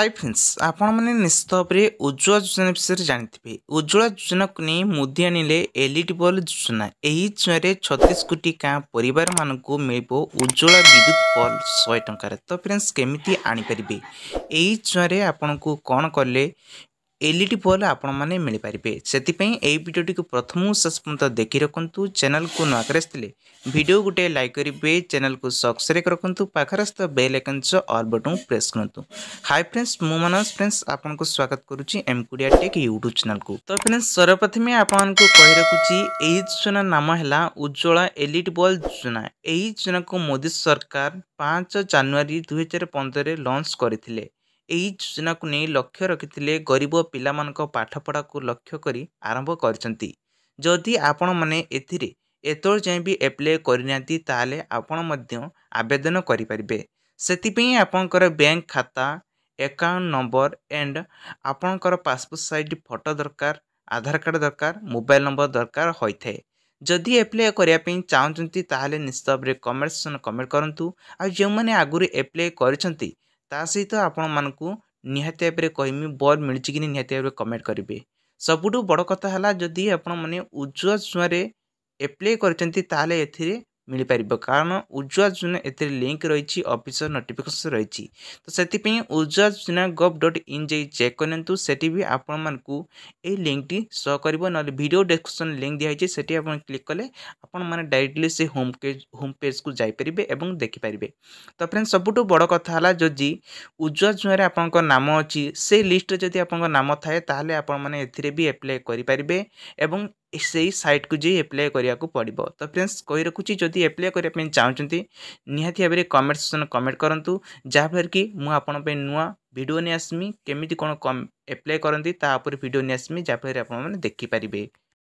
high friends ଆପଣମାନେ ନିଶ୍ଚିତ ଭାବରେ ଉଜ୍ଜଳା ଯୋଜନା ବିଷୟରେ ଜାଣିଥିବେ ଉଜ୍ଜଳା ଯୋଜନାକୁ ନେଇ ମୋଦି ଆଣିଲେ ଏଲିଜିବଲ୍ ଯୋଜନା ଏହି ଯୋଜନାରେ ଛତିଶ କୋଟି ଗାଁ ପରିବାରମାନଙ୍କୁ ମିଳିବ ଉଜ୍ଜଳା ବିଦ୍ୟୁତ ବଲ୍ ଶହେ ଟଙ୍କାରେ ତ ଫ୍ରେଣ୍ଡସ୍ କେମିତି ଆଣିପାରିବେ ଏହି ଯୋଜନାରେ ଆପଣଙ୍କୁ କ'ଣ କଲେ एलईडी बल्ब आपण मैंने मिल पारे से भिडियोटी को प्रथम शेष पर्यटन देखी रखु चेल को नुआक आसते भिड गोटे लाइक करेंगे चैनल को सब्सक्राइब रखु पाखे बेल आइकन अल बटन प्रेस करूँ हाई फ्रेंड्स मुनस फ्रेंड्स आपको स्वागत करुच एम कुड़िया टेक यूट्यूब चैनल को तो फ्रेंड्स सर्वप्रथमें आपन को कही रखुच्ची योजना नाम है उज्ज्वला एलईडी बल्ब योजना यही योजना को मोदी सरकार पाँच जानुरी दुई हजार पंद्रह लंच करते ଏହି ଯୋଜନାକୁ ନେଇ ଲକ୍ଷ୍ୟ ରଖିଥିଲେ ଗରିବ ପିଲାମାନଙ୍କ ପାଠପଢ଼ାକୁ ଲକ୍ଷ୍ୟ କରି ଆରମ୍ଭ କରିଛନ୍ତି ଯଦି ଆପଣମାନେ ଏଥିରେ ଏତେବେଳେ ଯାଏଁ ବି ଆପ୍ଲାଏ କରିନାହାନ୍ତି ତାହେଲେ ଆପଣ ମଧ୍ୟ ଆବେଦନ କରିପାରିବେ ସେଥିପାଇଁ ଆପଣଙ୍କର ବ୍ୟାଙ୍କ ଖାତା ଆକାଉଣ୍ଟ ନମ୍ବର ଆଣ୍ଡ ଆପଣଙ୍କର ପାସ୍ପୋର୍ଟ ସାଇଜ୍ ଫଟୋ ଦରକାର ଆଧାର କାର୍ଡ଼ ଦରକାର ମୋବାଇଲ ନମ୍ବର ଦରକାର ହୋଇଥାଏ ଯଦି ଆପ୍ଲାଏ କରିବା ପାଇଁ ଚାହୁଁଛନ୍ତି ତାହେଲେ ନିଶ୍ଚିତ ଭାବରେ କମେଣ୍ଟ ସେସନ୍ କମେଣ୍ଟ କରନ୍ତୁ ଆଉ ଯେଉଁମାନେ ଆଗରୁ ଆପ୍ଲାଏ କରିଛନ୍ତି ତା ସହିତ ଆପଣମାନଙ୍କୁ ନିହାତି ଭାବରେ କହିମି ବଲ୍ ମିଳିଛି କି ନାହିଁ ନିହାତି ଭାବରେ କମେଣ୍ଟ କରିବେ ସବୁଠୁ ବଡ଼ କଥା ହେଲା ଯଦି ଆପଣମାନେ ଉଜ୍ଜ୍ୱଳ ଛୁଆଁରେ ଆପ୍ଲାଏ କରିଛନ୍ତି ତାହେଲେ ଏଥିରେ ମିଳିପାରିବ କାରଣ ଉଜ୍ଜୁଆ ଯୋଜନା ଏଥିରେ ଲିଙ୍କ୍ ରହିଛି ଅଫିସର ନୋଟିଫିକେସନ୍ ରହିଛି ତ ସେଥିପାଇଁ Ujjwala Yojana gov dot in ଯାଇ ଚେକ୍ କରନ୍ତୁ ସେଠି ବି ଆପଣମାନଙ୍କୁ ଏଇ ଲିଙ୍କ୍ଟି ସୋ କରିବ ନହେଲେ ଭିଡ଼ିଓ ଡେସ୍କ୍ରିପ୍ସନ୍ ଲିଙ୍କ୍ ଦିଆହେଇଛି ସେଠି ଆପଣ କ୍ଲିକ୍ କଲେ ଆପଣମାନେ ଡାଇରେକ୍ଟଲି ସେ ହୋମ୍ ପେଜ୍ ହୋମ୍ ପେଜ୍କୁ ଯାଇପାରିବେ ଏବଂ ଦେଖିପାରିବେ ତ ଫ୍ରେଣ୍ଡ ସବୁଠୁ ବଡ଼ କଥା ହେଲା ଯଦି ଉଜ୍ଜୁଆ ଯୋଜନାରେ ଆପଣଙ୍କ ନାମ ଅଛି ସେ ଲିଷ୍ଟରେ ଯଦି ଆପଣଙ୍କ ନାମ ଥାଏ ତାହେଲେ ଆପଣମାନେ ଏଥିରେ ବି ଆପ୍ଲାଏ କରିପାରିବେ ଏବଂ ସେହି ସାଇଟ୍କୁ ଯାଇ ଆପ୍ଲାଏ କରିବାକୁ ପଡ଼ିବ ତ ଫ୍ରେଣ୍ଡସ୍ କହି ରଖୁଛି ଯଦି ଆପ୍ଲାଏ କରିବା ପାଇଁ ଚାହୁଁଛନ୍ତି ନିହାତି ଭାବରେ କମେଣ୍ଟ ସେକ୍ସନ୍ କମେଣ୍ଟ କରନ୍ତୁ ଯାହାଫଳରେ କି ମୁଁ ଆପଣଙ୍କ ପାଇଁ ନୂଆ ଭିଡ଼ିଓ ନେଇ ଆସିମି କେମିତି କ'ଣ ଆପ୍ଲାଏ କରନ୍ତି ତା ଉପରେ ଭିଡ଼ିଓ ନେଇ ଆସିମି ଯାହାଫଳରେ ଆପଣମାନେ ଦେଖିପାରିବେ